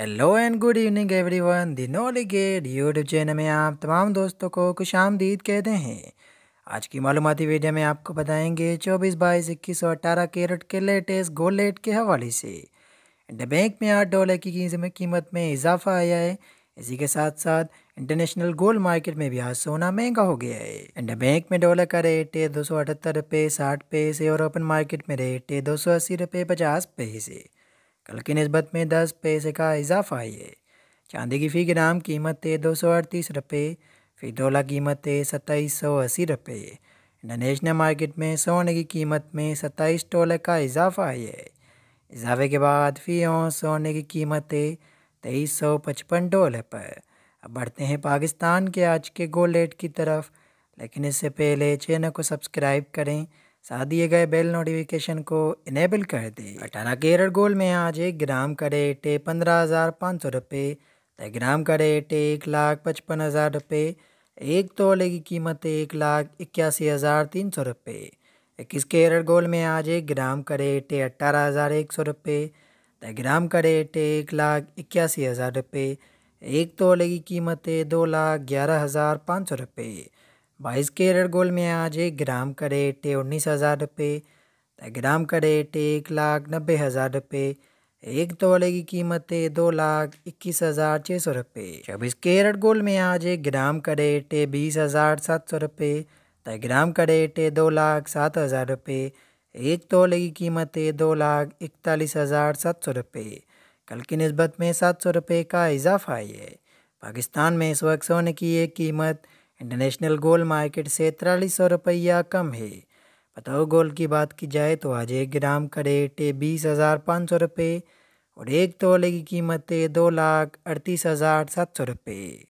hello and good evening everyone दिनोली गेट YouTube channel में आप तमाम दोस्तों को खुश आमदीद कहते हैं आज की मालूमती वीडियो में आपको बताएंगे चौबीस बाईस इक्कीस और अट्ठारह कैरेट के लेटेस्ट गोल्ड रेट के हवाले से इंडिया बैंक में आठ डॉलर की कीमत में इजाफा आया है इसी के साथ साथ इंटरनेशनल गोल्ड मार्केट में भी आज सोना महंगा हो गया है इंडिया बैंक में डॉलर का रेट है दो सौ अठहत्तर रुपये साठ पैसे और ओपन मार्केट में रेट है दो सौ अस्सी रुपये पचास पैसे कल की नस्बत में दस पैसे का इजाफा है चांदी की फ़ी ग्राम कीमत है दो सौ अड़तीस रुपये फी डोला कीमत है सत्ताईस सौ अस्सी रुपये इंटरनेशनल मार्केट में सोने की कीमत में सत्ताईस टोले का इजाफा है इजाफे के बाद फी और सोने की कीमत है तेईस सौ पचपन टोले पर अब बढ़ते हैं पाकिस्तान के आज के गोल्ड रेट की तरफ लेकिन इससे पहले चैनल को सब्सक्राइब करें साथ दिए गए बेल नोटिफिकेशन को इनेबल कर दे अठारह केरल गोल्ड में आज एक ग्राम का रेट है पंद्रह हज़ार पाँच सौ रुपये तय ग्राम का रेट है एक लाख पचपन हज़ार रुपये एक तोले की कीमत है एक लाख इक्यासी हज़ार तीन सौ रुपये इक्कीस केरल गोल्ड में आज एक ग्राम का रेट है अट्ठारह हज़ार एक सौ रुपये तय ग्राम का रेट है एक लाख इक्यासी हज़ार रुपये एक तोले की कीमत है दो लाख ग्यारह हज़ार पाँच सौ रुपये बाईस कैरेट गोल्ड में आज एक ग्राम का रेट है उन्नीस हज़ार रुपये ग्राम का रेट एक लाख नब्बे हज़ार रुपये एक तोले की कीमत है दो लाख इक्कीस हज़ार छः सौ रुपये छब्बीस कैरेट गोल्ड में आज एक ग्राम का रेट है बीस हज़ार सात सौ रुपये ग्राम का रेट है दो लाख सात हज़ार रुपये एक तोले की कीमत है दो लाख इकतालीस हज़ार सात सौ रुपये कल की नस्बत में सात सौ रुपये का इजाफा है पाकिस्तान में इस वक्त सोने की एक कीमत इंटरनेशनल गोल मार्केट से तिरालीस सौ रुपया कम है बताओ गोल की बात की जाए तो आज एक ग्राम का रेट बीस हज़ार पाँच सौ रुपये और एक तोले की कीमत है दो लाख अड़तीस हज़ार सात सौ रुपये